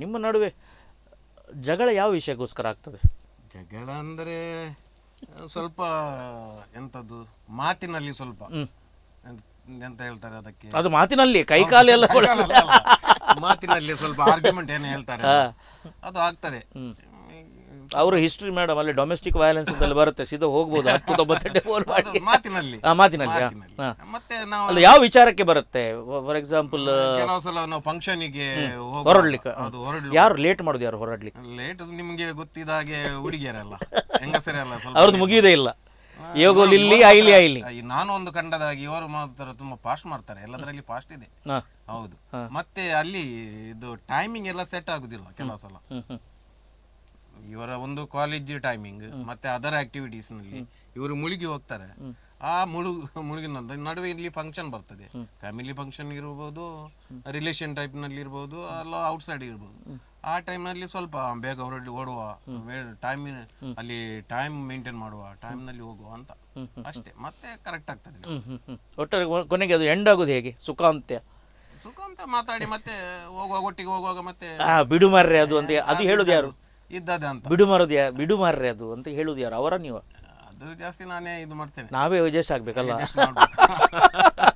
ನಿಮ್ಮ ನಡುವೆ ಜಗಳ ಯಾವ ವಿಷಯಕ್ಕೋಸ್ಕರ ಆಗ್ತದೆ ಜಗಳ ಅಂದರೆ ಸ್ವಲ್ಪ ಎಂಥದ್ದು ಮಾತಿನಲ್ಲಿ ಸ್ವಲ್ಪ ಎಂತ ಹೇಳ್ತಾರೆ ಅದಕ್ಕೆ ಅದು ಮಾತಿನಲ್ಲಿ ಕೈ ಕಾಲೆಲ್ಲ ಮಾತಿನಲ್ಲಿ ಸ್ವಲ್ಪ ಆರ್ಗ್ಯುಮೆಂಟ್ ಏನು ಹೇಳ್ತಾರೆ ಅದು ಆಗ್ತದೆ ಅವರು ಹಿಸ್ಟ್ರಿ ಮೇಡಮ್ ಅಲ್ಲಿ ಡೊಮೆಸ್ಟಿಕ್ ವಯಲೆನ್ಸ್ ಅಲ್ಲಿ ಬರುತ್ತೆ ಸೀದಾ ಹೋಗ್ಬೋದು ಹತ್ತು ತೊಂಬತ್ತೆಂಟು ಫೋನ್ ಮಾಡಿ ಮಾತಿನಲ್ಲಿ ಮಾತಿನಲ್ಲಿ ಮತ್ತೆ ನಾವು ಯಾವ ವಿಚಾರಕ್ಕೆ ಬರುತ್ತೆ ಫಾರ್ ಎಕ್ಸಾಂಪಲ್ ಕೆಲವು ಸಲ ನಾವು ಫಂಕ್ಷನ್ಗೆ ಹೊರಡ್ಲಿಕ್ಕೆ ಯಾರು ಲೇಟ್ ಮಾಡೋದು ಯಾರು ಹೊರಡ್ಲಿಕ್ಕೆ ಲೇಟ್ ನಿಮಗೆ ಗೊತ್ತಿದ ಹಾಗೆ ಹುಡುಗಿಯರಲ್ಲ ಹೆಂಗಸರಲ್ಲ ಅವ್ರದ್ದು ಮುಗಿಯೋದೇ ಇಲ್ಲ ಯೋಗೋ ಐಲಿ ಐಲಿ ನಾನು ಒಂದು ಕಂಡದಾಗಿ ಇವರು ಮಾತ್ರ ತುಂಬಾ ಫಾಸ್ಟ್ ಮಾಡ್ತಾರೆ ಎಲ್ಲದರಲ್ಲಿ ಫಾಸ್ಟ್ ಇದೆ ಹೌದು ಮತ್ತೆ ಅಲ್ಲಿ ಇದು ಟೈಮಿಂಗ್ ಎಲ್ಲ ಸೆಟ್ ಆಗುದಿಲ್ಲ ಕೆಲವು ಸಲ ಇವರ ಒಂದು ಕಾಲೇಜ್ ಟೈಮಿಂಗ್ ಮತ್ತೆ ಅದರ್ ಆಕ್ಟಿವಿಟೀಸ್ ನಲ್ಲಿ ಇವರು ಮುಳುಗಿ ಹೋಗ್ತಾರೆ ಆ ಮುಳುಗ ಮುಳುಗಿನ ನಡುವೆ ಇಲ್ಲಿ ಫಂಕ್ಷನ್ ಬರ್ತದೆ ಫ್ಯಾಮಿಲಿ ಫಂಕ್ಷನ್ ಇರಬಹುದು ರಿಲೇಷನ್ ಟೈಪ್ ನಲ್ಲಿ ಇರಬಹುದು ಅಲ್ಲ ಔಟ್ ಸೈಡ್ ಇರ್ಬೋದು ಆ ಟೈಮ್ ನಲ್ಲಿ ಸ್ವಲ್ಪ ಬೇಗ ಹೊರಡಿ ಓಡುವ ಟೈಮ್ ಅಲ್ಲಿ ಟೈಮ್ ಮೇಂಟೈನ್ ಮಾಡುವ ಟೈಮ್ ನಲ್ಲಿ ಹೋಗುವ ಅಂತ ಅಷ್ಟೇ ಮತ್ತೆ ಕರೆಕ್ಟ್ ಆಗ್ತದೆ ಒಟ್ಟಾರೆ ಕೊನೆಗೆ ಅದು ಎಂಡ್ ಆಗೋದು ಹೇಗೆ ಸುಖ ಅಂತ ಮಾತಾಡಿ ಮತ್ತೆ ಹೋಗುವಾಗ ಒಟ್ಟಿಗೆ ಹೋಗುವಾಗ ಮತ್ತೆ ಬಿಡು ಮರ್ರೆ ಅದು ಅಂತ ಅದು ಹೇಳೋದು ಯಾರು ಇದ್ದದೆ ಅಂತ ಬಿಡು ಮಾರೋದು ಬಿಡು ಮಾರ್ರಿ ಅದು ಅಂತ ಹೇಳುದು ಯಾರು ಅವರ ನೀವು ಅದು ಜಾಸ್ತಿ ನಾನೇ ಇದು ಮಾಡ್ತೇನೆ ನಾವೇ ಅಡ್ಜಸ್ಟ್ ಆಗ್ಬೇಕಲ್ಲ